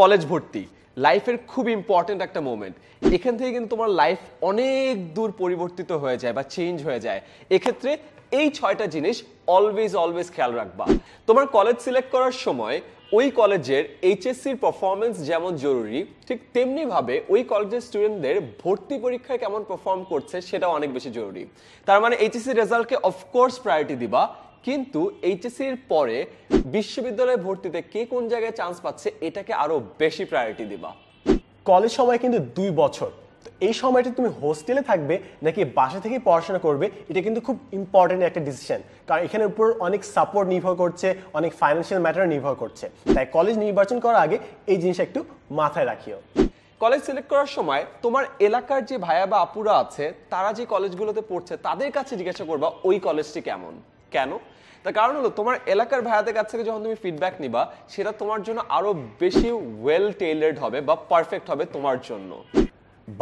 college ভর্তি লাইফের খুব ইম্পর্টেন্ট একটা মোমেন্ট এখান থেকে কিন্তু তোমার লাইফ অনেক দূর পরিবর্তিত হয়ে যায় বা চেঞ্জ হয়ে যায় এক্ষেত্রে এই ছয়টা জিনিস অলওয়েজ অলওয়েজ খেয়াল রাখবা তোমার কলেজ সিলেক্ট করার সময় ওই কলেজের এইচএসসির পারফরমেন্স যেমন জরুরি ঠিক তেমনিভাবে ওই কলেজের স্টুডেন্টদের ভর্তি পরীক্ষায় কেমন পারফর্ম করছে সেটাও অনেক বেশি জরুরি তার মানে এইচএসসি রেজাল্টকে অফকোর্স প্রায়োরিটি দিবা কিন্তু এর পরে বিশ্ববিদ্যালয়ে ভর্তিতে কে কোন জায়গায় চান্স পাচ্ছে এটাকে আরো বেশি প্রায়োরিটি দিবা কলেজ সময় কিন্তু দুই বছর এই সময়টা তুমি হোস্টেলে থাকবে নাকি বাসা থেকে পড়াশোনা করবে এটা কিন্তু খুব ইম্পর্টেন্ট একটা ডিসিশন কারণ এখানের উপর অনেক সাপোর্ট নির্ভর করছে অনেক ফাইন্যান্সিয়াল ম্যাটার নির্ভর করছে তাই কলেজ নির্বাচন করার আগে এই জিনিসটা একটু মাথায় রাখিও কলেজ সিলেক্ট করার সময় তোমার এলাকার যে ভাইয়া বা আপুরা আছে তারা যে কলেজগুলোতে পড়ছে তাদের কাছে জিজ্ঞাসা করবা ওই কলেজটি কেমন কেন তার কারণ হলো তোমার এলাকার ভাইয়াদের কাছ থেকে যখন তুমি ফিডব্যাক নিবা সেটা তোমার জন্য আরো বেশি ওয়েল টেইলার্ড হবে বা পারফেক্ট হবে তোমার জন্য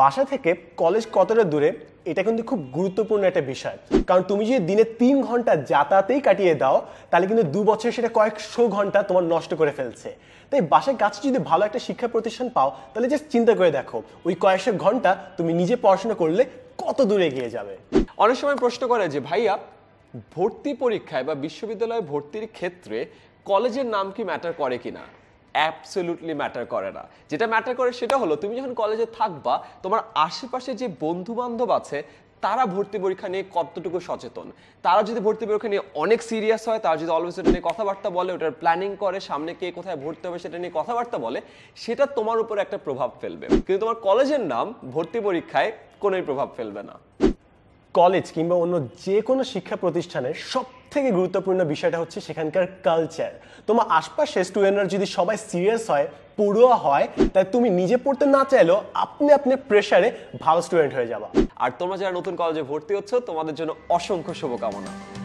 বাসা থেকে কলেজ কতটা দূরে এটা কিন্তু খুব গুরুত্বপূর্ণ একটা বিষয় কারণ তুমি যদি দিনে তিন ঘন্টা যাতায়াতেই কাটিয়ে দাও তাহলে কিন্তু দু বছর সেটা কয়েকশো ঘন্টা তোমার নষ্ট করে ফেলছে তাই বাসার কাছে যদি ভালো একটা শিক্ষা প্রতিষ্ঠান পাও তাহলে জাস্ট চিন্তা করে দেখো ওই কয়েকশো ঘন্টা তুমি নিজে পড়াশোনা করলে কত দূরে গিয়ে যাবে অনেক সময় প্রশ্ন করে যে ভাইয়া ভর্তি পরীক্ষায় বা বিশ্ববিদ্যালয়ে ভর্তির ক্ষেত্রে কলেজের নাম কি ম্যাটার করে কি না অ্যাবসোলুটলি ম্যাটার করে না যেটা ম্যাটার করে সেটা হলো তুমি যখন কলেজে থাকবা তোমার আশেপাশে যে বন্ধু বান্ধব আছে তারা ভর্তি পরীক্ষা নিয়ে কতটুকু সচেতন তারা যদি ভর্তি পরীক্ষা নিয়ে অনেক সিরিয়াস হয় তারা যদি অলওয়েজ এটা নিয়ে কথাবার্তা বলে ওটার প্ল্যানিং করে সামনে কে কোথায় ভর্তি হবে সেটা নিয়ে কথাবার্তা বলে সেটা তোমার উপর একটা প্রভাব ফেলবে কিন্তু তোমার কলেজের নাম ভর্তি পরীক্ষায় কোনোই প্রভাব ফেলবে না কলেজ কিংবা অন্য যে কোনো শিক্ষা প্রতিষ্ঠানের সব থেকে গুরুত্বপূর্ণ বিষয়টা হচ্ছে সেখানকার কালচার তোমার আশপাশে স্টুডেন্টরা যদি সবাই সিরিয়াস হয় পড়ুয়া হয় তাই তুমি নিজে পড়তে না চাইলেও আপনি আপনি প্রেশারে ভালো স্টুডেন্ট হয়ে যাবা আর তোমরা যারা নতুন কলেজে ভর্তি হচ্ছ তোমাদের জন্য অসংখ্য শুভকামনা